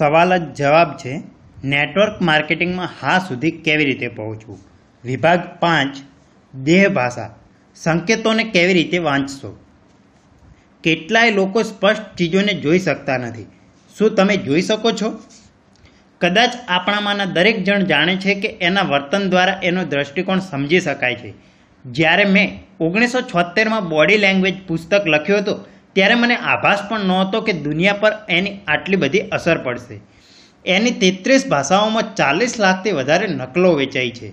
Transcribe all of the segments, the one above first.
સવાલ જ જવાબ છે નેટવર્ક માર્કેટિંગમાં હા સુધી કેવી રીતે પહોંચવું વિભાગ પાંચ દેહ ભાષા સંકેતોને કેવી રીતે વાંચશો કેટલાય લોકો સ્પષ્ટ ચીજોને જોઈ શકતા નથી શું તમે જોઈ શકો છો કદાચ આપણામાંના દરેક જણ જાણે છે કે એના વર્તન દ્વારા એનો દ્રષ્ટિકોણ સમજી શકાય છે જ્યારે મેં ઓગણીસો છોતેરમાં બોડી લેંગ્વેજ પુસ્તક લખ્યું હતું ત્યારે મને આભાસ પણ નહોતો કે દુનિયા પર એની આટલી બધી અસર પડશે એની તેત્રીસ ભાષાઓમાં ચાલીસ લાખથી વધારે નકલો વેચાઈ છે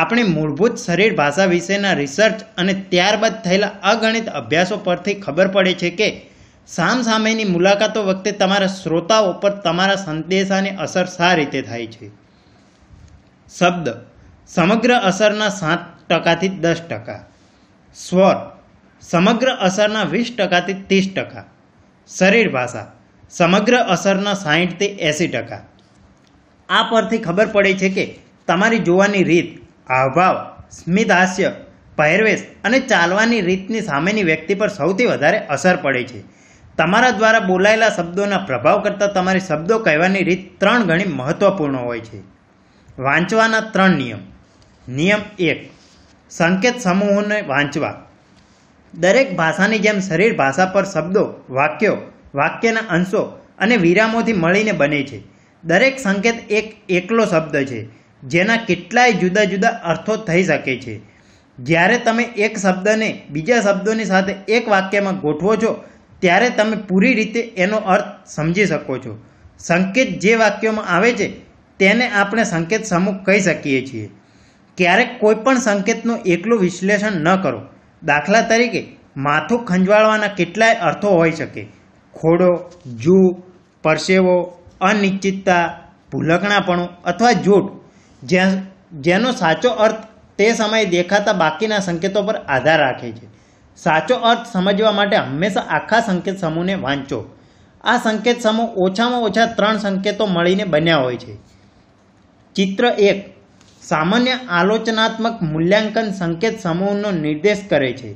આપણી મૂળભૂત શરીર ભાષા વિશેના રિસર્ચ અને ત્યારબાદ થયેલા અગણિત અભ્યાસો પરથી ખબર પડે છે કે સામસામેની મુલાકાતો વખતે તમારા શ્રોતાઓ પર તમારા સંદેશાની અસર શા રીતે થાય છે શબ્દ સમગ્ર અસરના સાત ટકાથી દસ ટકા સ્વર સમગ્ર અસરના વીસ ટકાથી ત્રીસ ટકા શરીર ભાષા સમગ્ર અસરના સાહીઠથી એંસી ટકા આ પરથી ખબર પડે છે કે તમારી જોવાની રીત હાવભાવ સ્મિત હાસ્ય પહેરવેશ અને ચાલવાની રીતની સામેની વ્યક્તિ પર સૌથી વધારે અસર પડે છે તમારા દ્વારા બોલાયેલા શબ્દોના પ્રભાવ કરતાં તમારી શબ્દો કહેવાની રીત ત્રણ ગણી મહત્ત્વપૂર્ણ હોય છે વાંચવાના ત્રણ નિયમ નિયમ એક સંકેત સમૂહોને વાંચવા દરેક ભાષાની જેમ શરીર ભાષા પર શબ્દો વાક્યો વાક્યના અંશો અને વિરામોથી મળીને બને છે દરેક સંકેત એક એકલો શબ્દ છે જેના કેટલાય જુદા જુદા અર્થો થઈ શકે છે જ્યારે તમે એક શબ્દને બીજા શબ્દોની સાથે એક વાક્યમાં ગોઠવો છો ત્યારે તમે પૂરી રીતે એનો અર્થ સમજી શકો છો સંકેત જે વાક્યોમાં આવે છે તેને આપણે સંકેત સમૂહ કહી શકીએ છીએ ક્યારેક કોઈપણ સંકેતનું એકલું વિશ્લેષણ ન કરો દાખલા તરીકે માથું ખંજવાળવાના કેટલાય અર્થો હોઈ શકે ખોડો જૂ પરસેવો અનિશ્ચિતતા ભૂલકણાપણું અથવા જૂઠ જેનો સાચો અર્થ તે સમયે દેખાતા બાકીના સંકેતો પર આધાર રાખે છે સાચો અર્થ સમજવા માટે હંમેશા આખા સંકેત સમૂહને વાંચો આ સંકેત સમૂહ ઓછામાં ઓછા ત્રણ સંકેતો મળીને બન્યા હોય છે ચિત્ર એક સામાન્ય આલોચનાત્મક મૂલ્યાંકન સંકેત સમૂહનો નિર્દેશ કરે છે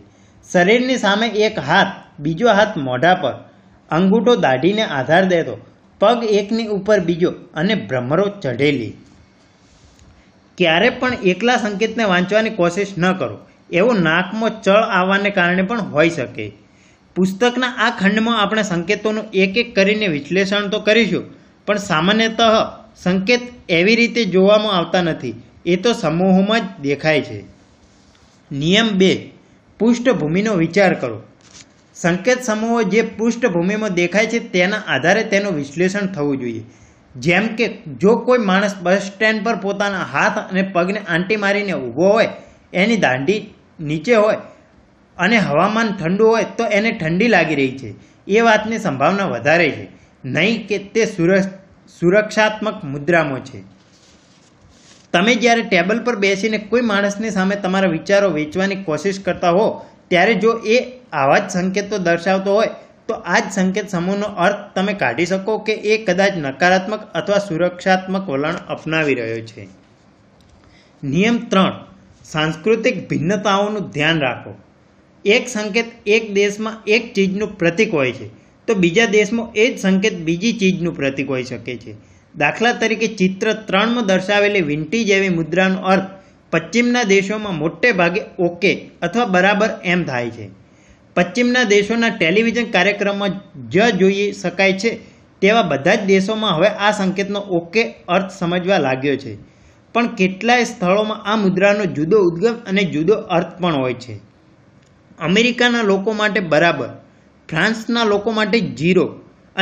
શરીરની સામે એક હાથ બીજો હાથ મોઢા પર અંગૂઠો દાઢીને આધાર દેતો પગ એકની ઉપર બીજો અને ભ્રમરો ચઢેલી ક્યારે પણ એકલા સંકેતને વાંચવાની કોશિશ ન કરો એવો નાકમાં ચળ આવવાને કારણે પણ હોઈ શકે પુસ્તકના આ ખંડમાં આપણે સંકેતોનું એક એક કરીને વિશ્લેષણ તો કરીશું પણ સામાન્યતઃ સંકેત એવી રીતે જોવામાં આવતા નથી એ તો સમૂહમાં જ દેખાય છે નિયમ બે પૃષ્ઠભૂમિનો વિચાર કરો સંકેત સમૂહો જે પૃષ્ઠભૂમિમાં દેખાય છે તેના આધારે તેનું વિશ્લેષણ થવું જોઈએ જેમ કે જો કોઈ માણસ બસ સ્ટેન્ડ પર પોતાના હાથ અને પગને આંટી મારીને ઊભો હોય એની દાંડી નીચે હોય અને હવામાન ઠંડુ હોય તો એને ઠંડી લાગી રહી છે એ વાતની સંભાવના વધારે છે નહીં કે તે સુરક્ષાત્મક મુદ્રામાં છે તમે જ્યારે ટેબલ પર બેસીને કોઈ માણસની સામે તમારા વિચારો વેચવાની કોશિશ કરતા હો ત્યારે જો એ આવા જ સંકેતો દર્શાવતો હોય તો આ જ સંકેત સમૂહનો અર્થ તમે કાઢી શકો કે એ કદાચ નકારાત્મક અથવા સુરક્ષાત્મક વલણ અપનાવી રહ્યો છે નિયમ ત્રણ સાંસ્કૃતિક ભિન્નતાઓનું ધ્યાન રાખો એક સંકેત એક દેશમાં એક ચીજનું પ્રતિક હોય છે તો બીજા દેશમાં એ જ સંકેત બીજી ચીજનું પ્રતિક હોઈ શકે છે દાખલા તરીકે ચિત્ર ત્રણમાં દર્શાવેલી વિંટી જેવી મુદ્રાનો અર્થ પશ્ચિમના દેશોમાં મોટે ભાગે ઓકે અથવા બરાબર એમ થાય છે પશ્ચિમના દેશોના ટેલિવિઝન કાર્યક્રમમાં જ જોઈ શકાય છે તેવા બધા જ દેશોમાં હવે આ સંકેતનો ઓકે અર્થ સમજવા લાગ્યો છે પણ કેટલાય સ્થળોમાં આ મુદ્રાનો જુદો ઉદ્ગમ અને જુદો અર્થ પણ હોય છે અમેરિકાના લોકો માટે બરાબર ફ્રાન્સના લોકો માટે જીરો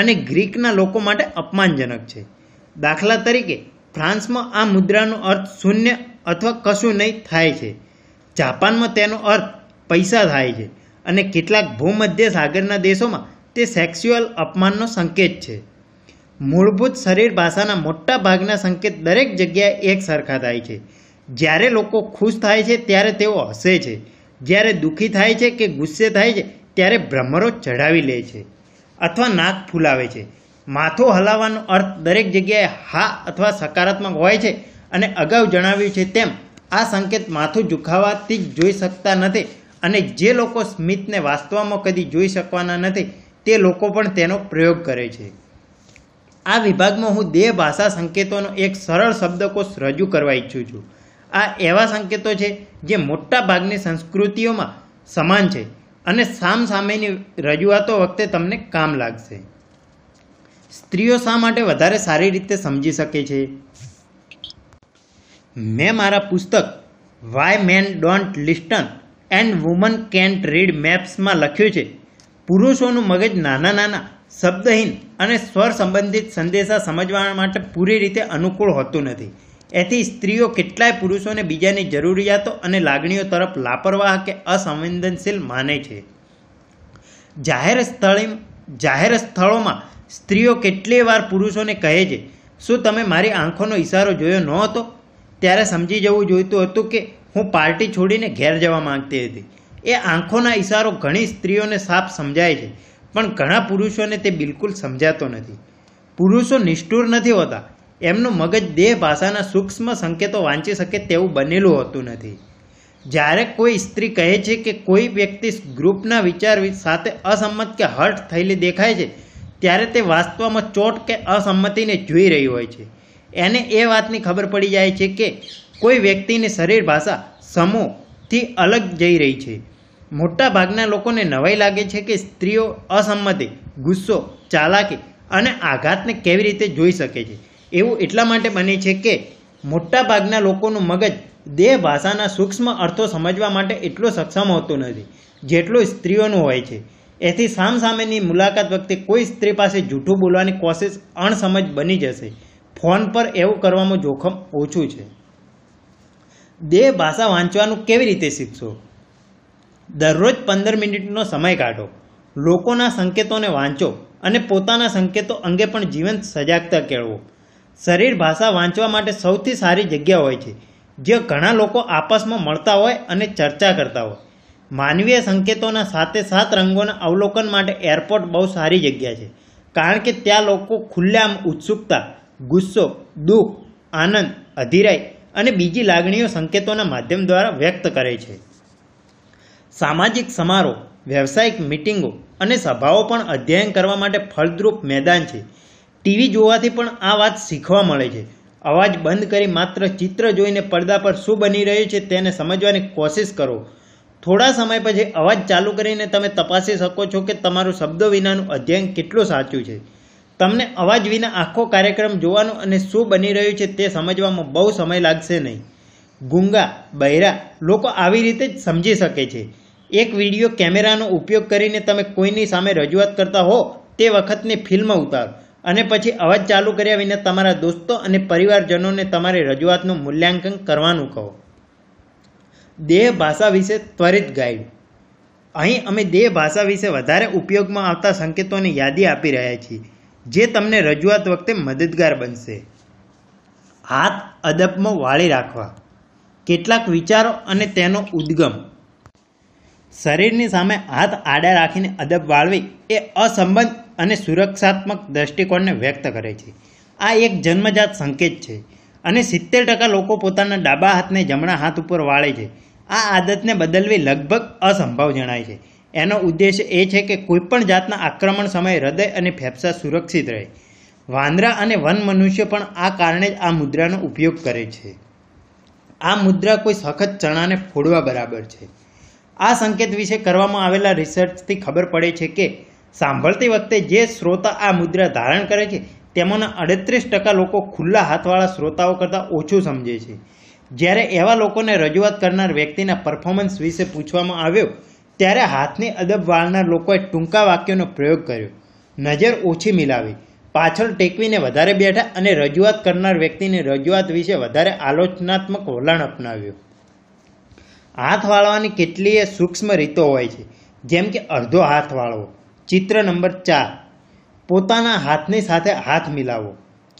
અને ગ્રીકના લોકો માટે અપમાનજનક છે દાખલા તરીકે ફ્રાન્સમાં આ મુદ્રાનો અર્થ શૂન્ય અથવા કશું નહીં થાય છે જાપાનમાં તેનો અર્થ પૈસા થાય છે અને કેટલાક ભૂમધ્ય સાગરના દેશોમાં તે સેક્સ્યુઅલ અપમાનનો સંકેત છે મૂળભૂત શરીર ભાષાના મોટા ભાગના સંકેત દરેક જગ્યાએ એક સરખા થાય છે જ્યારે લોકો ખુશ થાય છે ત્યારે તેઓ હસે છે જ્યારે દુઃખી થાય છે કે ગુસ્સે થાય છે ત્યારે ભ્રમરો ચઢાવી લે છે અથવા નાક ફૂલાવે છે માથું હલાવવાનો અર્થ દરેક જગ્યાએ હા અથવા સકારાત્મક હોય છે અને અગાઉ જણાવ્યું છે તેમ આ સંકેત માથું ઝુકાવવાથી જ જોઈ શકતા નથી અને જે લોકો સ્મિતને વાસ્તવમાં કદી જોઈ શકવાના નથી તે લોકો પણ તેનો પ્રયોગ કરે છે આ વિભાગમાં હું દેહ ભાષા સંકેતોનો એક સરળ શબ્દકોશ રજૂ કરવા ઈચ્છું છું આ એવા સંકેતો છે જે મોટા ભાગની સંસ્કૃતિઓમાં સમાન છે અને સામસામેની રજૂઆતો વખતે તમને કામ લાગશે સ્ત્રીઓ શા માટે વધારે સારી રીતે સમજી શકે છે મેં મારા પુસ્તક why men don't listen and women can't read મેપ્સમાં લખ્યું છે પુરુષોનું મગજ નાના નાના શબ્દહીન અને સ્વર સંબંધિત સંદેશા સમજવા માટે પૂરી રીતે અનુકૂળ હોતું નથી એથી સ્ત્રીઓ કેટલાય પુરુષોને બીજાની જરૂરિયાતો અને લાગણીઓ તરફ લાપરવાહ કે અસંવેદનશીલ માને છે જાહેર સ્થળે જાહેર સ્થળોમાં સ્ત્રીઓ કેટલી વાર પુરુષોને કહે છે શું તમે મારી આંખોનો ઇશારો જોયો નહોતો ત્યારે સમજી જવું જોઈતું હતું કે હું પાર્ટી છોડીને ઘેર જવા માંગતી હતી એ આંખોના ઇશારો ઘણી સ્ત્રીઓને સાફ સમજાય છે પણ ઘણા પુરુષોને તે બિલકુલ સમજાતો નથી પુરુષો નિષ્ઠુર નથી હોતા એમનું મગજ દેહ ભાષાના સૂક્ષ્મ સંકેતો વાંચી શકે તેવું બનેલું હોતું નથી જ્યારે કોઈ સ્ત્રી કહે છે કે કોઈ વ્યક્તિ ગ્રુપના વિચાર સાથે અસંમત કે હર્ટ થયેલી દેખાય છે ત્યારે તે વાસ્તવમાં ચોટ કે અસંમતિને જોઈ રહી હોય છે એને એ વાતની ખબર પડી જાય છે કે કોઈ વ્યક્તિની શરીર ભાષા સમૂહથી અલગ જઈ રહી છે મોટાભાગના લોકોને નવાઈ લાગે છે કે સ્ત્રીઓ અસંમતિ ગુસ્સો ચાલાકી અને આઘાતને કેવી રીતે જોઈ શકે છે એવું એટલા માટે બને છે કે મોટા ભાગના લોકોનું મગજ દેહ ભાષાના સૂક્ષ્મ અર્થો સમજવા માટે એટલો સક્ષમ હોતો નથી જેટલું સ્ત્રીઓનું હોય છે એથી સામસામેની મુલાકાત વખતે કોઈ સ્ત્રી પાસે જૂઠું બોલવાની કોશિશ અણસમજ બની જશે ફોન પર એવું કરવામાં જોખમ ઓછું છે બે ભાષા વાંચવાનું કેવી રીતે શીખશો દરરોજ પંદર મિનિટનો સમય કાઢો લોકોના સંકેતોને વાંચો અને પોતાના સંકેતો અંગે પણ જીવન સજાગતા કેળવો શરીર ભાષા વાંચવા માટે સૌથી સારી જગ્યા હોય છે જે ઘણા લોકો આપસમાં મળતા હોય અને ચર્ચા કરતા હોય માનવીય સંકેતોના સાથે સાત રંગોના અવલોકન માટે એરપોર્ટ બહુ સારી જગ્યા છે કારણ કે ત્યાં લોકો ખુલ્લેઆમ ઉત્સુકતા ગુસ્સો દુઃખ આનંદ અધિરાય અને બીજી લાગણીઓ સંકેતોના માધ્યમ દ્વારા વ્યક્ત કરે છે સામાજિક સમારોહ વ્યવસાયિક મિટિંગો અને સભાઓ પણ અધ્યયન કરવા માટે ફળદ્રુપ મેદાન છે ટીવી જોવાથી પણ આ વાત શીખવા મળે છે અવાજ બંધ કરી માત્ર ચિત્ર જોઈને પડદા પર શું બની રહ્યું છે તેને સમજવાની કોશિશ કરો થોડા સમય પછી અવાજ ચાલુ કરીને તમે તપાસી શકો છો કે તમારું શબ્દો વિનાનું અધ્યયન કેટલું સાચું છે તમને અવાજ વિના આખો કાર્યક્રમ જોવાનો અને શું બની રહ્યું છે તે સમજવામાં બહુ સમય લાગશે નહીં ગુંગા બૈરા લોકો આવી રીતે જ સમજી શકે છે એક વિડીયો કેમેરાનો ઉપયોગ કરીને તમે કોઈની સામે રજૂઆત કરતા હો તે વખતની ફિલ્મ ઉતારો અને પછી અવાજ ચાલુ કર્યા વિના તમારા દોસ્તો અને પરિવારજનોને તમારી રજૂઆતનું મૂલ્યાંકન કરવાનું કહો દેહ ભાષા વિશે ત્વરિત ગાઈડ અહીં અમે દેહ ભાષા વિશે વધારે ઉપયોગમાં આવતા સંકેતોની યાદી આપી રહ્યા છીએ જે તમને રજૂઆત વખતે મદદગાર બનશે હાથ અદબમાં વાળી રાખવા કેટલાક વિચારો અને તેનો ઉદ્ગમ શરીરની સામે હાથ આડા રાખીને અદબ વાળવી એ અસંબંધ અને સુરક્ષાત્મક દ્રષ્ટિકોણને વ્યક્ત કરે છે આ એક જન્મજાત સંકેત છે અને સિત્તેર ટકા લોકો પોતાના ડાબા હાથને જમણા હાથ ઉપર વાળે છે આ આદતને બદલવી લગભગ અસંભવ જણાય છે એનો ઉદ્દેશ એ છે કે કોઈપણ જાતના આક્રમણ સમયે હૃદય અને ફેફસા સુરક્ષિત રહે વાંદરા અને વન મનુષ્ય પણ આ કારણે જ આ મુદ્રાનો ઉપયોગ કરે છે આ મુદ્રા કોઈ સખત ચણાને ફોડવા બરાબર છે આ સંકેત વિશે કરવામાં આવેલા રિસર્ચથી ખબર પડે છે કે સાંભળતી વખતે જે શ્રોતા આ મુદ્રા ધારણ કરે છે તેમાંના અડત્રીસ ટકા લોકો ખુલ્લા હાથવાળા શ્રોતાઓ કરતાં ઓછું સમજે છે જ્યારે એવા લોકોને રજૂઆત કરનાર વ્યક્તિના પરફોર્મન્સ વિશે પૂછવામાં આવ્યો ત્યારે હાથની અદબ વાળનાર લોકોએ ટૂંકા વાક્યોનો પ્રયોગ કર્યો નજર ઓછી મિલાવી પાછળ ટેકવીને વધારે બેઠા અને રજૂઆત કરનાર વ્યક્તિની રજૂઆત વિશે વધારે આલોચનાત્મક વલણ અપનાવ્યું હાથ વાળવાની કેટલીય સૂક્ષ્મ રીતો હોય છે જેમ કે અડધો હાથ વાળવો ચિત્ર નંબર ચાર પોતાના હાથની સાથે હાથ મિલાવો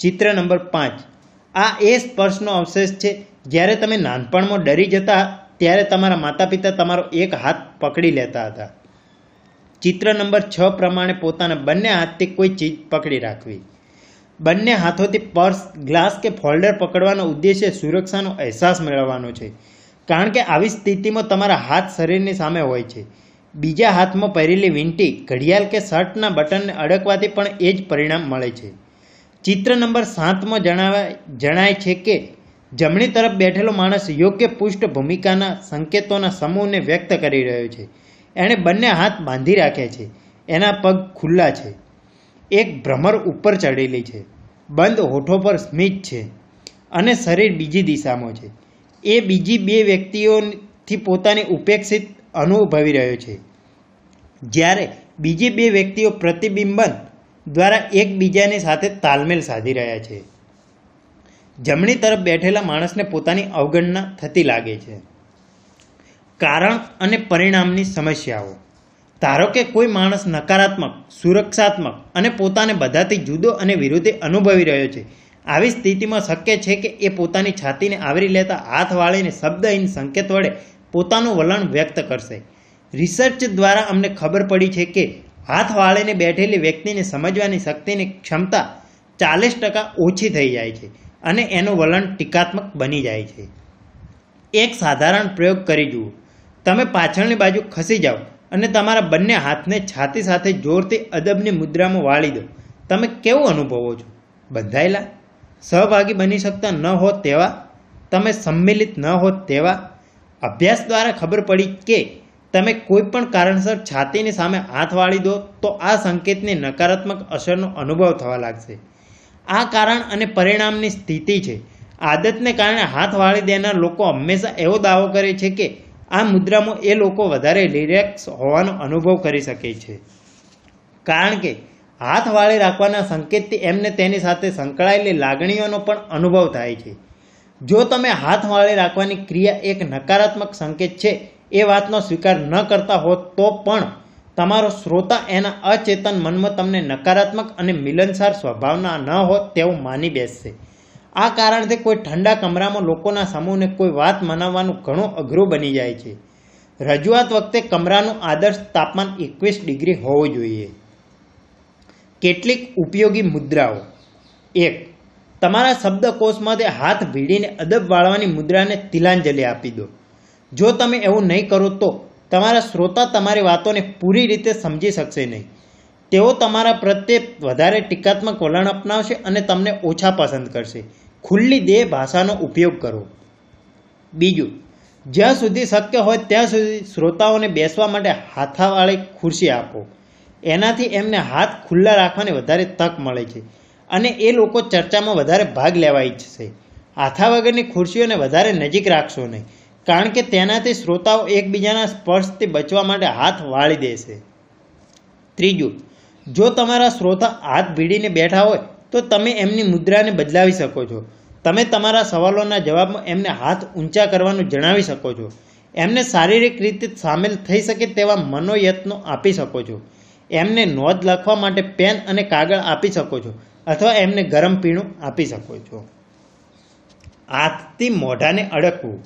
ચિત્ર નંબર પાંચ આ એ સ્પર્શનો અવશેષ છે જ્યારે તમે નાનપણમાં ડરી જતા ત્યારે તમારા માતા પિતા તમારો એક હાથ પકડી લેતા હતા ચિત્ર નંબર છ પ્રમાણે પોતાના બંને હાથથી કોઈ ચીજ પકડી રાખવી બંને હાથોથી પર્સ ગ્લાસ કે ફોલ્ડર પકડવાનો ઉદ્દેશ્ય સુરક્ષાનો અહેસાસ મેળવવાનો છે કારણ કે આવી સ્થિતિમાં તમારા હાથ શરીરની સામે હોય છે બીજા હાથમાં પહેરેલી વીંટી ઘડિયાળ કે શર્ટના બટનને અડકવાથી પણ એ જ પરિણામ મળે છે ચિત્ર નંબર સાતમાં જણાવાય જણાય છે કે જમણી તરફ બેઠેલો માણસ યોગ્ય પુષ્ટ ભૂમિકાના સંકેતોના સમૂહને વ્યક્ત કરી રહ્યો છે એણે બંને હાથ બાંધી રાખ્યા છે એના પગ ખુલ્લા છે એક ભ્રમર ઉપર ચડેલી છે બંધ હોઠો પર સ્મિત છે અને શરીર બીજી દિશામાં છે એ બીજી બે વ્યક્તિઓથી પોતાની ઉપેક્ષિત અનુભવી રહ્યો છે જ્યારે બીજી બે વ્યક્તિઓ પ્રતિબિંબન દ્વારા એકબીજાની સાથે તાલમેલ સાધી રહ્યા છે જમણી તરફ બેઠેલા માણસને પોતાની અવગણના થતી લાગે છે કારણ અને પરિણામની સમસ્યાઓ ધારો કે કોઈ માણસ નકારાત્મક સુરક્ષાત્મક અને પોતાને બધાથી જુદો અને વિરોધી અનુભવી રહ્યો છે આવી સ્થિતિમાં શક્ય છે કે એ પોતાની છાતીને આવરી લેતા હાથ વાળીને શબ્દહીન સંકેત વડે પોતાનું વલણ વ્યક્ત કરશે રિસર્ચ દ્વારા અમને ખબર પડી છે કે હાથ વાળીને બેઠેલી વ્યક્તિને સમજવાની શક્તિની ક્ષમતા ચાલીસ ટકા ઓછી થઈ જાય છે અને એનું વલણ ટીકાત્મક બની જાય છે એક સાધારણ પ્રયોગ કરી જુઓ તમે પાછળની બાજુ ખસી જાઓ અને તમારા બંને હાથને છાતી સાથે જોરથી અદબની મુદ્રામાં વાળી દો તમે કેવું અનુભવો છો બંધાયેલા સહભાગી બની શકતા ન હોત તેવા તમે સંમિલિત ન હોત તેવા અભ્યાસ દ્વારા ખબર પડી કે તમે કોઈ પણ કારણસર છાતીની સામે હાથ વાળી દો તો આ સંકેતની નકારાત્મક અસરનો અનુભવ થવા લાગશે આ કારણ અને પરિણામની સ્થિતિ છે આદતને કારણે હાથ વાળી દેનાર લોકો હંમેશા એવો દાવો કરે છે કે આ મુદ્રામાં એ લોકો વધારે રિલેક્સ હોવાનો અનુભવ કરી શકે છે કારણ કે હાથ વાળી રાખવાના સંકેતથી એમને તેની સાથે સંકળાયેલી લાગણીઓનો પણ અનુભવ થાય છે જો તમે હાથ વાળે રાખવાની ક્રિયા એક નકારાત્મક સંકેત છે એ વાતનો સ્વીકાર ન કરતા હો તો પણ તમારો શ્રોતા એના અચેતન મનમાં તમને નકારાત્મક અને મિલનસાર સ્વભાવના ન હોત તેવું માની બેસશે આ કારણથી કોઈ ઠંડા કમરામાં લોકોના સમૂહને કોઈ વાત મનાવવાનું ઘણું અઘરું બની જાય છે રજૂઆત વખતે કમરાનું આદર્શ તાપમાન એકવીસ ડિગ્રી હોવું જોઈએ કેટલીક ઉપયોગી મુદ્રાઓ એક તમારા શબ્દકોશમાં તે હાથ ભીડીને અદબ વાળવાની મુદ્રાને તિલાંજલિ આપી દો જો તમે એવું નહીં કરો તો તમારા શ્રોતા તમારી વાતોને પૂરી રીતે સમજી શકશે નહીં તેઓ તમારા પ્રત્યે વધારે ટીકાત્મક વલણ અપનાવશે અને તમને ઓછા પસંદ કરશે ખુલ્લી દેહ ભાષાનો ઉપયોગ કરો બીજું જ્યાં સુધી શક્ય હોય ત્યાં સુધી શ્રોતાઓને બેસવા માટે હાથાવાળી ખુરશી આપો એનાથી એમને હાથ ખુલ્લા રાખવાની વધારે તક મળે છે અને એ લોકો ચર્ચામાં વધારે ભાગ લેવા ઈચ્છશે આથા વગરની ખુરશીઓને વધારે નજીક રાખશો નહીં કારણ કે તેનાથી શ્રોતાઓ એકબીજાના સ્પર્શથી બચવા માટે હાથ વાળી દેશે ત્રીજું જો તમારા શ્રોતા હાથ ભીડીને બેઠા હોય તો તમે એમની મુદ્રાને બદલાવી શકો છો તમે તમારા સવાલોના જવાબમાં એમને હાથ ઊંચા કરવાનું જણાવી શકો છો એમને શારીરિક રીતે સામેલ થઈ શકે તેવા મનોયત્નો આપી શકો છો એમને નોંધ લખવા માટે પેન અને કાગળ આપી શકો છો અથવા એમને ગરમ પીણું આપી શકો છો હાથથી મોઢાને અડકવું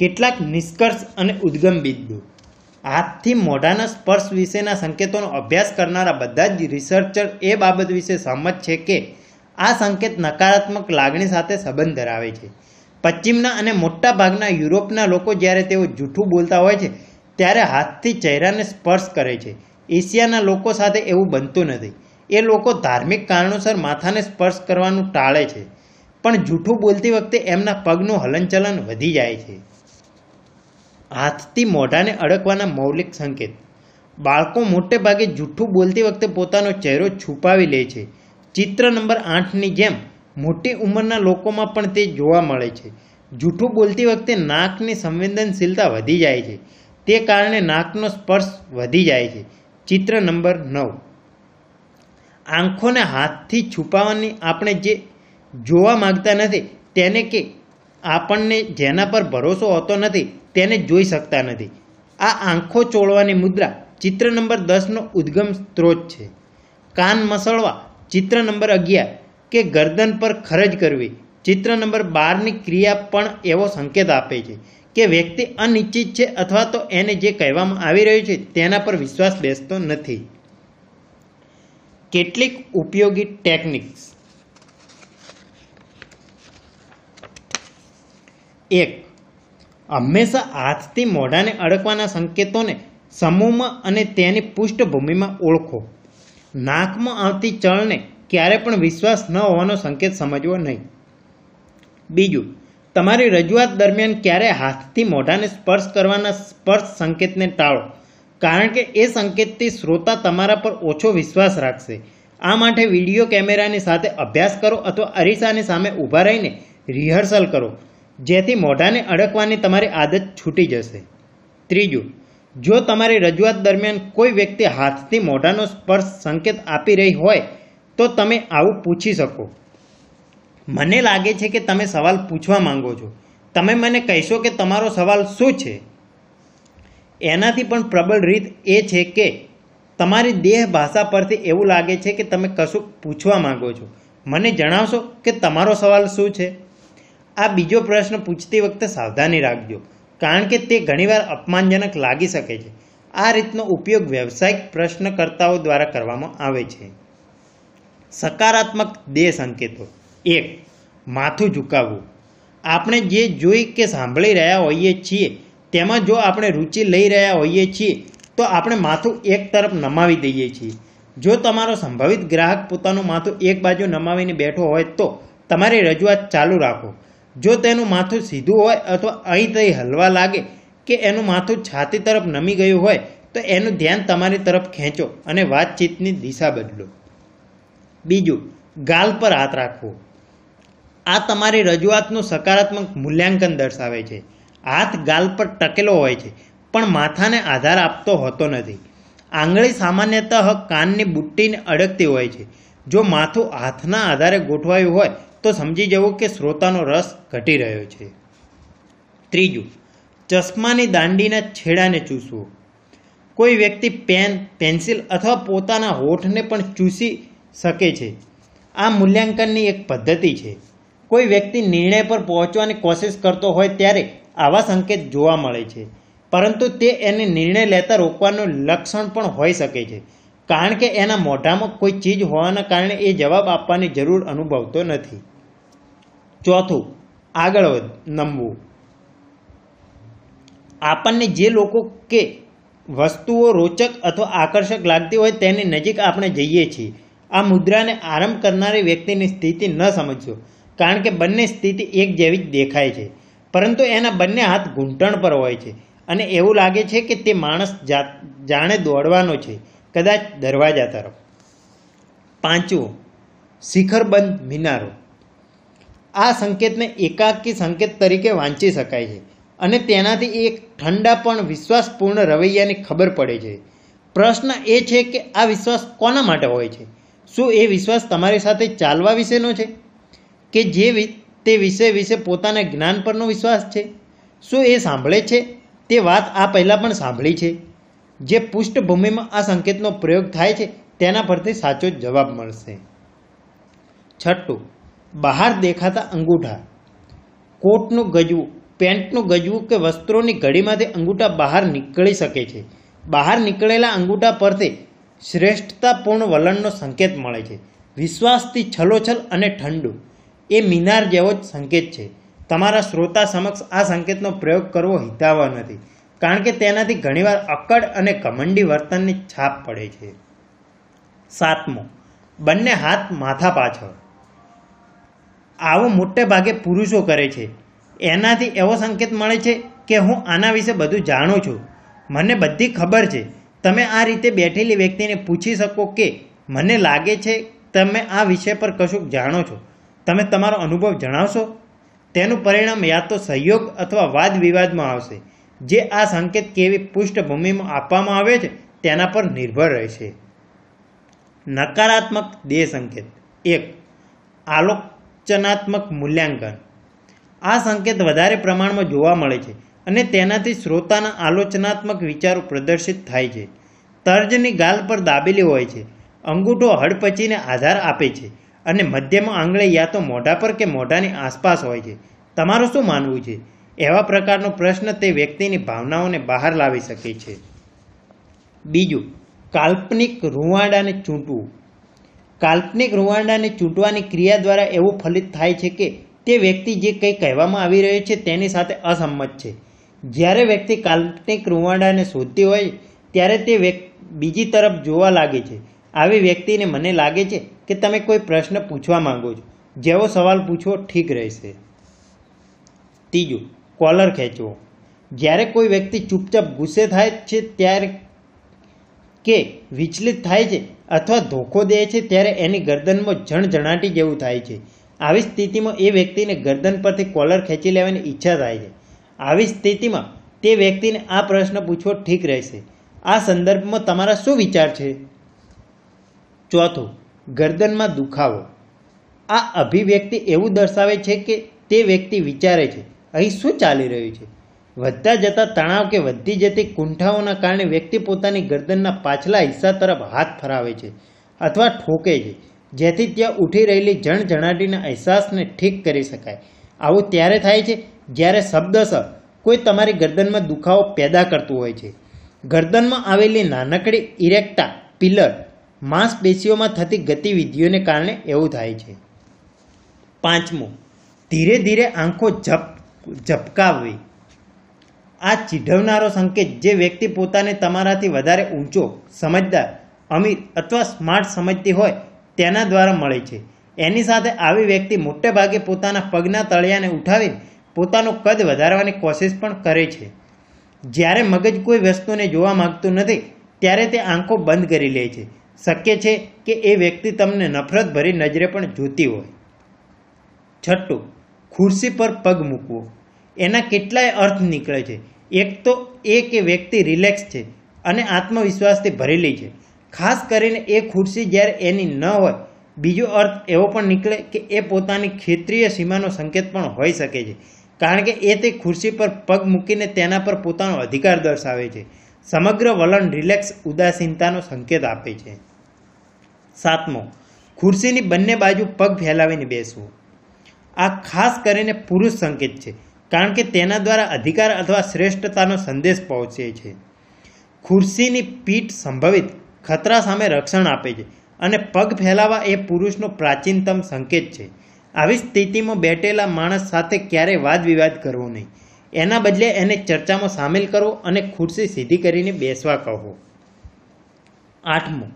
કેટલાક નિષ્કર્ષ અને ઉદ્ગમ બિંદુ હાથથી મોઢાના સ્પર્શ વિશેના સંકેતોનો અભ્યાસ કરનારા બધા જ રિસર્ચર એ બાબત વિશે સહમત છે કે આ સંકેત નકારાત્મક લાગણી સાથે સંબંધ ધરાવે છે પશ્ચિમના અને મોટાભાગના યુરોપના લોકો જ્યારે તેઓ જૂઠું બોલતા હોય છે ત્યારે હાથથી ચહેરાને સ્પર્શ કરે છે એશિયાના લોકો સાથે એવું બનતું નથી એ લોકો ધાર્મિક કારણોસર માથાને સ્પર્શ કરવાનું ટાળે છે પણ જૂઠું બોલતી વખતે એમના પગનું હલનચલન વધી જાય છે હાથથી મોઢાને અડકવાના મૌલિક સંકેત બાળકો મોટે ભાગે જૂઠું બોલતી વખતે પોતાનો ચહેરો છુપાવી લે છે ચિત્ર નંબર આઠની જેમ મોટી ઉંમરના લોકોમાં પણ તે જોવા મળે છે જૂઠું બોલતી વખતે નાકની સંવેદનશીલતા વધી જાય છે તે કારણે નાકનો સ્પર્શ વધી જાય છે ચિત્ર નંબર નવ આંખોને હાથથી છુપાવવાની આપણે જે જોવા માગતા નથી તેને કે આપણને જેના પર ભરોસો હોતો નથી તેને જોઈ શકતા નથી આ આંખો ચોળવાની મુદ્રા ચિત્ર નંબર દસનો ઉદ્ગમ સ્ત્રોત છે કાન મસળવા ચિત્ર નંબર અગિયાર કે ગરદન પર ખરજ કરવી ચિત્ર નંબર બારની ક્રિયા પણ એવો સંકેત આપે છે કે વ્યક્તિ અનિશ્ચિત છે અથવા તો એને જે કહેવામાં આવી રહ્યું છે તેના પર વિશ્વાસ બેસતો નથી કેટલીક ઉપયોગી ટેકનિક્સ એક હંમેશા હાથથી મોઢાને અડકવાના સંકેતોને સમૂહમાં અને તેની પૃષ્ઠભૂમિમાં ઓળખો નાકમાં આવતી ચળને ક્યારે પણ વિશ્વાસ ન હોવાનો સંકેત સમજવો નહીં બીજું તમારી રજૂઆત દરમિયાન ક્યારે હાથથી મોઢાને સ્પર્શ કરવાના સ્પર્શ સંકેતને ટાળો કારણ કે એ સંકેતથી શ્રોતા તમારા પર ઓછો વિશ્વાસ રાખશે આ માટે વિડીયો કેમેરાની સાથે અભ્યાસ કરો અથવા અરીસાની સામે ઊભા રહીને રિહર્સલ કરો જેથી મોઢાને અડકવાની તમારી આદત છૂટી જશે ત્રીજું જો તમારી રજૂઆત દરમિયાન કોઈ વ્યક્તિ હાથથી મોઢાનો સ્પર્શ સંકેત આપી રહી હોય તો તમે આવું પૂછી શકો મને લાગે છે કે તમે સવાલ પૂછવા માંગો છો તમે મને કહેશો કે તમારો સવાલ શું છે એનાથી પણ પ્રબળ રીત એ છે કે તમારી દેહ ભાષા પરથી એવું લાગે છે કે તમે કશું પૂછવા માગો છો મને જણાવશો કે તમારો સવાલ શું છે આ બીજો પ્રશ્ન પૂછતી વખતે સાવધાની રાખજો કારણ કે તે ઘણીવાર અપમાનજનક લાગી શકે છે આ રીતનો ઉપયોગ વ્યવસાયિક પ્રશ્નકર્તાઓ દ્વારા કરવામાં આવે છે સકારાત્મક દેહ સંકેતો એક માથું ઝુકાવવું આપણે જે જોઈ કે સાંભળી રહ્યા હોઈએ છીએ તેમાં જો આપણે રુચિ લઈ રહ્યા હોઈએ છીએ તો આપણે માથું એક તરફ નમાવી દઈએ છીએ જો તમારો સંભવિત ગ્રાહક પોતાનું માથું એક બાજુ નમાવીને બેઠો હોય તો તમારી રજૂઆત ચાલુ રાખો જો તેનું માથું સીધું હોય અથવા અહીં તહીં હલવા લાગે કે એનું માથું છાતી તરફ નમી ગયું હોય તો એનું ધ્યાન તમારી તરફ ખેંચો અને વાતચીતની દિશા બદલો બીજું ગાલ પર હાથ રાખવો આ તમારી રજૂઆતનું સકારાત્મક મૂલ્યાંકન દર્શાવે છે હાથ ગાલ પર ટકેલો હોય છે પણ માથાને આધાર આપતો હોતો નથી આંગળી સામાન્યતઃ કાનની બુટ્ટીને અડકતી હોય છે જો માથું હાથના આધારે ગોઠવાયું હોય તો સમજી જવું કે શ્રોતાનો રસ ઘટી રહ્યો છે ત્રીજું ચશ્માની દાંડીના છેડાને ચૂસવો કોઈ વ્યક્તિ પેન પેન્સિલ અથવા પોતાના હોઠને પણ ચૂસી શકે છે આ મૂલ્યાંકનની એક પદ્ધતિ છે કોઈ વ્યક્તિ નિર્ણય પર પહોંચવાની કોશિશ કરતો હોય ત્યારે આવા સંકેત જોવા મળે છે પરંતુ તે એને નિર્ણય લેતા રોકવાનું લક્ષણ પણ હોઈ શકે છે કારણ કે એના મોઢામાં કોઈ ચીજ હોવાના કારણે એ જવાબ આપવાની જરૂર અનુભવતો નથી ચોથું આગળ વધ નમવું આપણને જે લોકો કે વસ્તુઓ રોચક અથવા આકર્ષક લાગતી હોય તેની નજીક આપણે જઈએ છીએ આ મુદ્રાને આરંભ કરનારી વ્યક્તિની સ્થિતિ ન સમજશો કારણ કે બંને સ્થિતિ એક જેવી જ દેખાય છે પરંતુ એના બંને હાથ ઘૂંટણ પર હોય છે અને એવું લાગે છે કે તે માણસ જાણે દોડવાનો છે કદાચ દરવાજા તરફ પાંચવું શિખરબંધ મિનારો આ સંકેતને એકાકી સંકેત તરીકે વાંચી શકાય છે અને તેનાથી એક ઠંડા પણ વિશ્વાસપૂર્ણ રવૈયાની ખબર પડે છે પ્રશ્ન એ છે કે આ વિશ્વાસ કોના માટે હોય છે શું એ વિશ્વાસ તમારી સાથે ચાલવા વિશેનો છે કે જે તે વિષય વિશે પોતાના જ્ઞાન પરનો વિશ્વાસ છે શું એ સાંભળે છે તે વાત આ પહેલાં પણ સાંભળી છે જે પૃષ્ઠભૂમિમાં આ સંકેતનો પ્રયોગ થાય છે તેના પરથી સાચો જવાબ મળશે છઠ્ઠું બહાર દેખાતા અંગૂઠા કોટનું ગજવું પેન્ટનું ગજવું કે વસ્ત્રોની ઘડીમાંથી અંગૂઠા બહાર નીકળી શકે છે બહાર નીકળેલા અંગૂઠા પરથી શ્રેષ્ઠતાપૂર્ણ વલણનો સંકેત મળે છે વિશ્વાસથી છલોછલ અને ઠંડુ એ મિનાર જેવો જ સંકેત છે તમારા શ્રોતા સમક્ષ આ સંકેતનો પ્રયોગ કરવો હિતાવહ નથી કારણ કે તેનાથી ઘણીવાર અકડ અને ઘમંડી વર્તનની છાપ પડે છે સાતમો બંને હાથ માથા પાછળ આવું મોટે ભાગે પુરુષો કરે છે એનાથી એવો સંકેત મળે છે કે હું આના વિશે બધું જાણું છું મને બધી ખબર છે તમે આ રીતે બેઠેલી વ્યક્તિને પૂછી શકો કે મને લાગે છે તમે આ વિષય પર કશુંક જાણો છો તમે તમારો અનુભવ જણાવશો તેનું પરિણામ યા તો સહયોગ અથવા વાદ વિવાદમાં આવશે જે આ સંકેત કેવી પૃષ્ઠભૂમિમાં આપવામાં આવે છે તેના પર નિર્ભર રહેશે નકારાત્મક દેહ સંકેત એક આલોચનાત્મક મૂલ્યાંકન આ સંકેત વધારે પ્રમાણમાં જોવા મળે છે અને તેનાથી શ્રોતાના આલોચનાત્મક વિચારો પ્રદર્શિત થાય છે તર્જની ગાલ પર દાબેલી હોય છે અંગૂઠો હડપચીને આધાર આપે છે અને મધ્યમ આંગળે યા તો મોઢા પર કે મોઢાની આસપાસ હોય છે તમારું શું માનવું છે એવા પ્રકારનો પ્રશ્ન તે વ્યક્તિની ભાવનાઓને બહાર લાવી શકે છે બીજું કાલ્પનિક રૂવાડાને ચૂંટવું કાલ્પનિક રૂવાડાને ચૂંટવાની ક્રિયા દ્વારા એવું ફલિત થાય છે કે તે વ્યક્તિ જે કંઈ કહેવામાં આવી રહ્યો છે તેની સાથે અસંમત છે જ્યારે વ્યક્તિ કાલ્પનિક રૂવાડાને શોધતી હોય ત્યારે તે વ્યક્તિ બીજી તરફ જોવા લાગે છે આવી વ્યક્તિને મને લાગે છે કે તમે કોઈ પ્રશ્ન પૂછવા માંગો છો જેવો સવાલ પૂછવો ઠીક રહેશે ત્રીજું કોલર ખેંચવો જ્યારે કોઈ વ્યક્તિ ચૂપચાપ ગુસ્સે થાય છે ત્યારે કે વિચલિત થાય છે અથવા ધોખો દે છે ત્યારે એની ગરદનમાં જણજણાટી જેવું થાય છે આવી સ્થિતિમાં એ વ્યક્તિને ગરદન પરથી કોલર ખેંચી લેવાની ઈચ્છા થાય છે આવી સ્થિતિમાં તે વ્યક્તિને આ પ્રશ્ન પૂછવો ઠીક રહેશે આ સંદર્ભમાં તમારા શું વિચાર છે ચોથું ગરદનમાં દુખાવો આ અભિવ્યક્તિ એવું દર્શાવે છે કે તે વ્યક્તિ વિચારે છે અહીં શું ચાલી રહ્યું છે વધતા જતા તણાવ કે વધતી જતી કુંઠાઓના કારણે વ્યક્તિ પોતાની ગરદનના પાછલા હિસ્સા તરફ હાથ ફરાવે છે અથવા ઠોકે છે જેથી ત્યાં ઉઠી રહેલી જણઝણાટીના અહેસાસને ઠીક કરી શકાય આવું ત્યારે થાય છે જ્યારે શબ્દશ કોઈ તમારી ગરદનમાં દુખાવો પેદા કરતું હોય છે ગરદનમાં આવેલી નાનકડી ઇરેક્ટા પિલર માંસપેશીઓમાં થતી ગતિવિધિઓને કારણે એવું થાય છે પાંચમું ધીરે ધીરે આંખો ઝપ ઝપકાવવી આ ચીઢવનારો સંકેત જે વ્યક્તિ પોતાને તમારાથી વધારે ઊંચો સમજદાર અમીર અથવા સ્માર્ટ સમજતી હોય તેના દ્વારા મળે છે એની સાથે આવી વ્યક્તિ મોટેભાગે પોતાના પગના તળિયાને ઉઠાવીને પોતાનું કદ વધારવાની કોશિશ પણ કરે છે જ્યારે મગજ કોઈ વસ્તુને જોવા માગતું નથી ત્યારે તે આંખો બંધ કરી લે છે શક્ય છે કે એ વ્યક્તિ તમને નફરત ભરી નજરે પણ જોતી હોય છઠ્ઠું ખુરશી પર પગ મૂકવો એના કેટલાય અર્થ નીકળે છે એક તો એ કે વ્યક્તિ રિલેક્સ છે અને આત્મવિશ્વાસથી ભરેલી છે ખાસ કરીને એ ખુરશી જ્યારે એની ન હોય બીજો અર્થ એવો પણ નીકળે કે એ પોતાની ક્ષેત્રીય સીમાનો સંકેત પણ હોઈ શકે છે કારણ કે એ તે ખુરશી પર પગ મૂકીને તેના પર પોતાનો અધિકાર દર્શાવે છે સમગ્ર વલણ રિલેક્સ ઉદાસીનતાનો સંકેત આપે છે સાતમો ખુરશીની બંને બાજુ પગ ફેલાવીને બેસવું આ ખાસ કરીને પુરુષ સંકેત છે કારણ કે તેના દ્વારા અધિકાર અથવા શ્રેષ્ઠતાનો સંદેશ પહોંચે છે ખુરશીની પીઠ સંભવિત ખતરા સામે રક્ષણ આપે છે અને પગ ફેલાવા એ પુરુષનો પ્રાચીનતમ સંકેત છે આવી સ્થિતિમાં બેઠેલા માણસ સાથે ક્યારેય વાદ વિવાદ કરવો નહીં એના બદલે એને ચર્ચામાં સામેલ કરો અને ખુરશી સીધી કરીને બેસવા કહો આઠમું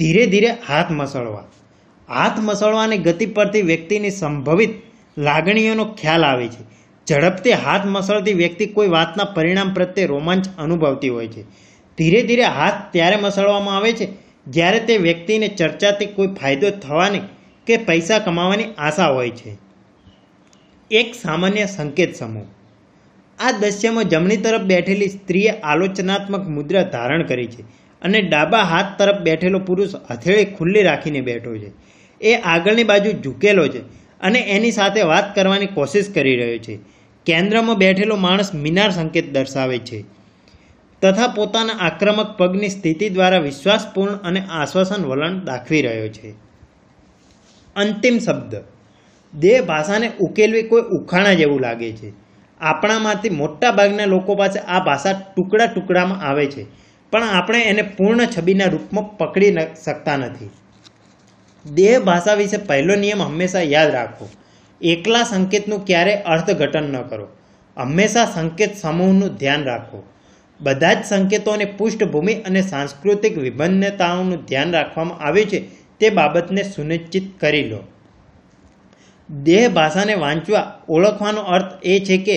ધીરે ધીરે હાથ મસળવા હાથ મસળવાની ગતિ પરથી વ્યક્તિની સંભવિત લાગણીઓનો ખ્યાલ આવે છે ઝડપથી હાથ મસળતી વ્યક્તિ કોઈ વાતના પરિણામ પ્રત્યે રોમાંચ અનુભવતી હોય છે ધીરે ધીરે હાથ ત્યારે મસળવામાં આવે છે જ્યારે તે વ્યક્તિને ચર્ચાથી કોઈ ફાયદો થવાની કે પૈસા કમાવાની આશા હોય છે એક સામાન્ય સંકેત સમૂહ આ દ્રશ્યમાં જમણી તરફ બેઠેલી સ્ત્રીએ આલોચનાત્મક મુદ્રા ધારણ કરી છે અને ડાબા હાથ તરફ બેઠેલો પુરુષ હથેળી ખુલ્લી રાખીને બેઠો છે એ આગળની બાજુ ઝૂકેલો છે અને એની સાથે વાત કરવાની કોશિશ કરી રહ્યો છે કેન્દ્રમાં બેઠેલો માણસ મિનાર સંકેત દર્શાવે છે તથા પોતાના આક્રમક પગની સ્થિતિ દ્વારા વિશ્વાસપૂર્ણ અને આશ્વાસન વલણ દાખવી રહ્યો છે અંતિમ શબ્દ દેહ ભાષાને ઉકેલવી કોઈ ઉખાણા જેવું લાગે છે આપણામાંથી મોટાભાગના લોકો પાસે આ ભાષા ટુકડા ટુકડામાં આવે છે પણ આપણે એને પૂર્ણ છબીના રૂપમાં પકડી શકતા નથી દેહ ભાષા વિશે પહેલો નિયમ હંમેશા યાદ રાખો એકલા સંકેતનું ક્યારે અર્થઘટન ન કરો હંમેશા સંકેત સમૂહનું ધ્યાન રાખો બધા જ સંકેતોને પૃષ્ઠભૂમિ અને સાંસ્કૃતિક વિભિન્નતાઓનું ધ્યાન રાખવામાં આવે છે તે બાબતને સુનિશ્ચિત કરી લો દેહ ભાષાને વાંચવા ઓળખવાનો અર્થ એ છે કે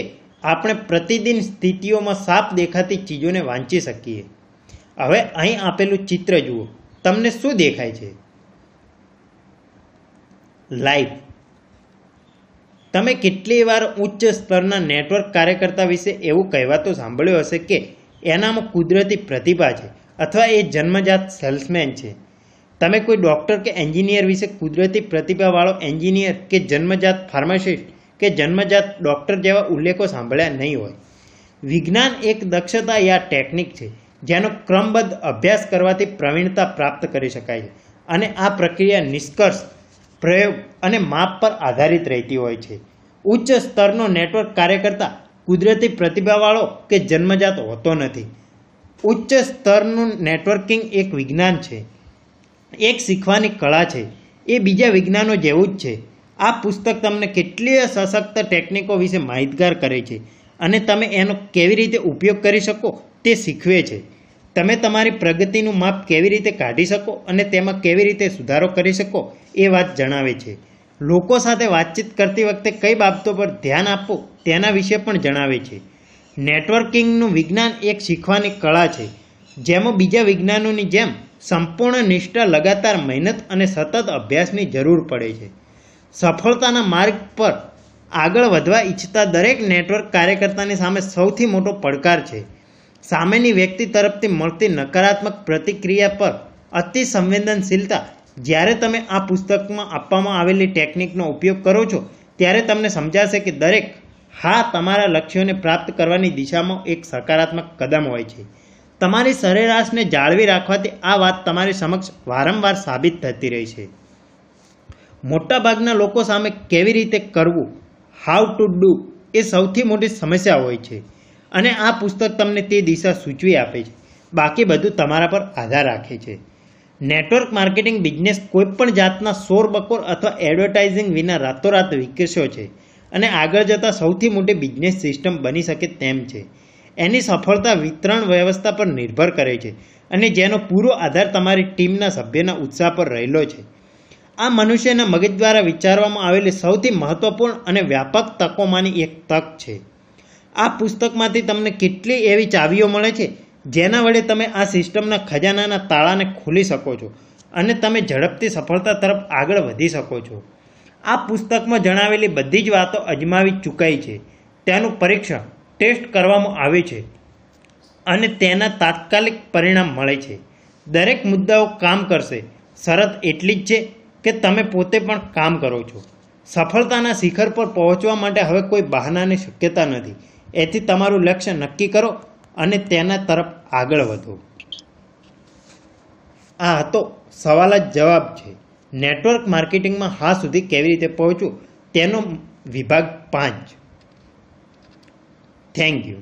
આપણે પ્રતિદિન સ્થિતિઓમાં સાપ દેખાતી ચીજોને વાંચી શકીએ હવે અહીં આપેલું ચિત્ર જુઓ તમને શું દેખાય છે લાઈફ તમે કેટલી વાર ઉચ્ચ સ્તરના નેટવર્ક કાર્યકર્તા વિશે એવું કહેવાતું સાંભળ્યું હશે કે એનામાં કુદરતી પ્રતિભા છે અથવા એ જન્મજાત સેલ્સમેન છે તમે કોઈ ડૉક્ટર કે એન્જિનિયર વિશે કુદરતી પ્રતિભાવાળો એન્જિનિયર કે જન્મજાત ફાર્માસિસ્ટ કે જન્મજાત ડૉક્ટર જેવા ઉલ્લેખો સાંભળ્યા નહીં હોય વિજ્ઞાન એક દક્ષતા યા ટેકનિક છે જેનો ક્રમબદ્ધ અભ્યાસ કરવાથી પ્રવીણતા પ્રાપ્ત કરી શકાય છે અને આ પ્રક્રિયા નિષ્કર્ષ પ્રયોગ અને માપ પર આધારિત રહેતી હોય છે ઉચ્ચ સ્તરનો નેટવર્ક કાર્ય કરતાં કુદરતી પ્રતિભાવાળો કે જન્મજાત હોતો નથી ઉચ્ચ સ્તરનું નેટવર્કિંગ એક વિજ્ઞાન છે એક શીખવાની કળા છે એ બીજા વિજ્ઞાનો જેવું જ છે આ પુસ્તક તમને કેટલીય સશક્ત ટેકનિકો વિશે માહિતગાર કરે છે અને તમે એનો કેવી રીતે ઉપયોગ કરી શકો તે શીખવે છે તમે તમારી પ્રગતિનું માપ કેવી રીતે કાઢી શકો અને તેમાં કેવી રીતે સુધારો કરી શકો એ વાત જણાવે છે લોકો સાથે વાતચીત કરતી વખતે કઈ બાબતો પર ધ્યાન આપો તેના વિશે પણ જણાવે છે નેટવર્કિંગનું વિજ્ઞાન એક શીખવાની કળા છે જેમાં બીજા વિજ્ઞાનોની જેમ સંપૂર્ણ નિષ્ઠા લગાતાર મહેનત અને સતત અભ્યાસની જરૂર પડે છે સફળતાના માર્ગ પર આગળ વધવા ઈચ્છતા દરેક નેટવર્ક કાર્યકર્તાની સામે સૌથી મોટો પડકાર છે સામેની વ્યક્તિ તરફથી મળતી નકારાત્મક પ્રતિક્રિયા પર અતિ સંવેદનશીલતા જ્યારે તમે આ પુસ્તકમાં આપવામાં આવેલી ટેકનિકનો ઉપયોગ કરો છો ત્યારે તમને સમજાશે કે દરેક હા તમારા લક્ષ્યોને પ્રાપ્ત કરવાની દિશામાં એક સકારાત્મક કદમ હોય છે તમારી સરેરાશને જાળવી રાખવાથી આ વાત તમારી સમક્ષ વારંવાર સાબિત થતી રહી છે મોટાભાગના લોકો સામે કેવી રીતે કરવું હાઉ ટુ ડુ એ સૌથી મોટી સમસ્યા હોય છે અને આ પુસ્તક તમને તે દિશા સૂચવી આપે છે બાકી બધું તમારા પર આધાર રાખે છે નેટવર્ક માર્કેટિંગ બિઝનેસ કોઈપણ જાતના સોર બકોર અથવા એડવર્ટાઇઝિંગ વિના રાતોરાત વિકસ્યો છે અને આગળ જતાં સૌથી મોટી બિઝનેસ સિસ્ટમ બની શકે તેમ છે એની સફળતા વિતરણ વ્યવસ્થા પર નિર્ભર કરે છે અને જેનો પૂરો આધાર તમારી ટીમના સભ્યના ઉત્સાહ પર રહેલો છે આ મનુષ્યના મગજ દ્વારા વિચારવામાં આવેલી સૌથી મહત્વપૂર્ણ અને વ્યાપક તકોમાંની એક તક છે આ પુસ્તકમાંથી તમને કેટલી એવી ચાવીઓ મળે છે જેના વડે તમે આ સિસ્ટમના ખજાનાના તાળાને ખોલી શકો છો અને તમે ઝડપથી સફળતા તરફ આગળ વધી શકો છો આ પુસ્તકમાં જણાવેલી બધી જ વાતો અજમાવી ચૂકાઈ છે તેનું પરીક્ષણ ટેસ્ટ કરવામાં આવે છે અને તેના તાત્કાલિક પરિણામ મળે છે દરેક મુદ્દાઓ કામ કરશે શરત એટલી જ છે કે તમે પોતે પણ કામ કરો છો સફળતાના શિખર પર પહોંચવા માટે હવે કોઈ બહાનાની શક્યતા નથી એથી તમારું લક્ષ્ય નક્કી કરો અને તેના તરફ આગળ વધો આ હતો સવાલ જ જવાબ છે નેટવર્ક માર્કેટિંગમાં હા સુધી કેવી રીતે પહોંચવું તેનો વિભાગ પાંચ થેન્ક યુ